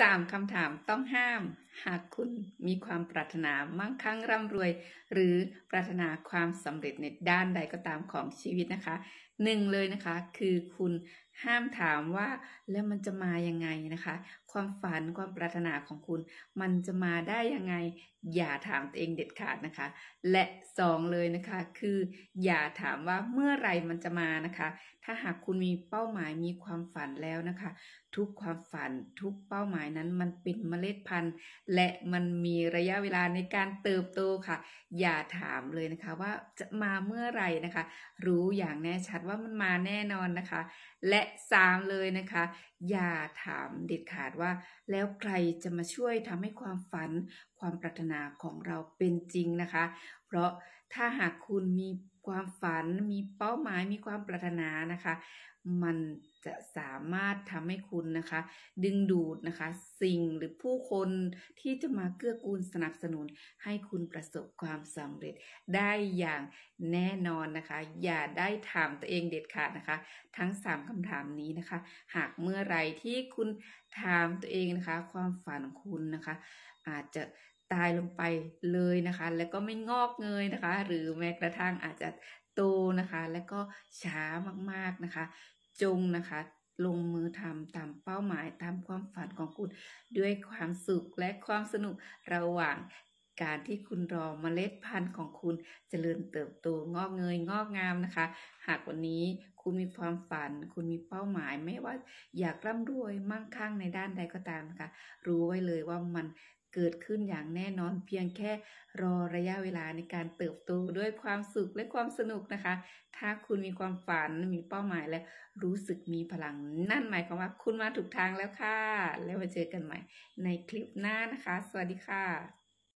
สามคำถามต้องห้าม หากคุณมีความปรารถนามั่งคั่งร่ำรวย หรือปรารถนาความสำเร็จในด้านใดก็ตามของชีวิตนะคะหนึ่งเลยนะคะคือคุณห้ามถามว่าแล้วมันจะมา ยังไงนะคะความฝันความปรารถนาของคุณมันจะมาได้ยังไงอย่าถามตัวเองเด็ดขาดนะคะ และสองเลยนะคะคืออย่าถามว่าเมื่อไรมันจะมานะคะ ถ้าหากคุณมีเป้าหมายมีความฝันแล้วนะคะ ทุกความฝันทุกเป้าหมายนั้นมันเป็นเมล็ดพันธุ์ และมันมีระยะเวลาในการเติบโตค่ะ อย่าถามเลยนะคะว่าจะมาเมื่อไรนะคะรู้อย่างแน่ชัดว่ามันมาแน่นอนนะคะ และสามเลยนะคะ อย่าถามเด็ดขาดว่า แล้วใครจะมาช่วยทำให้ความฝันความปรารถนาของเราเป็นจริงนะคะเพราะถ้าหากคุณมีความฝันมีเป้าหมายมีความปรารถนานะคะ มันจะสามารถทำให้คุณนะคะ ดึงดูดนะคะสิ่งหรือผู้คนที่จะมาเกื้อกูลสนับสนุน ให้คุณประสบความสำเร็จได้อย่างแน่นอนนะคะ อย่าได้ถามตัวเองเด็ดขาดนะคะ ทั้ง3คำถามนี้นะคะ หากเมื่อไรที่คุณถามตัวเองนะคะ ความฝันของคุณนะคะอาจจะตายลงไปเลยนะคะ แล้วก็ไม่งอกเงยนะคะ หรือแม้กระทั่งอาจจะโตนะคะ แล้วก็ช้ามากๆนะคะ จงนะคะ ลงมือทำตามเป้าหมายตามความฝันของคุณด้วยความสุขและความสนุกระหว่างการที่คุณรอมเมล็ดพันธุ์ของคุณจเจริญเติบโตงอกเงยงอกงามนะคะ หากวันนี้คุณมีความฝันคุณมีเป้าหมายไม่ว่าอยากร่ำรวยมั่งคั่งในด้านใดก็ตามนะคะรู้ไว้เลยว่ามันเกิดขึ้นอย่างแน่นอนเพียงแค่รอระยะเวลาในการเติบโตด้วยความสุขและความสนุกนะคะ ถ้าคุณมีความฝันมีเป้าหมายและรู้สึกมีพลังนั่นหมายความว่า คุณมาถูกทางแล้วค่ะ แล้วมาเจอกันใหม่ในคลิปหน้านะคะ สวัสดีค่ะ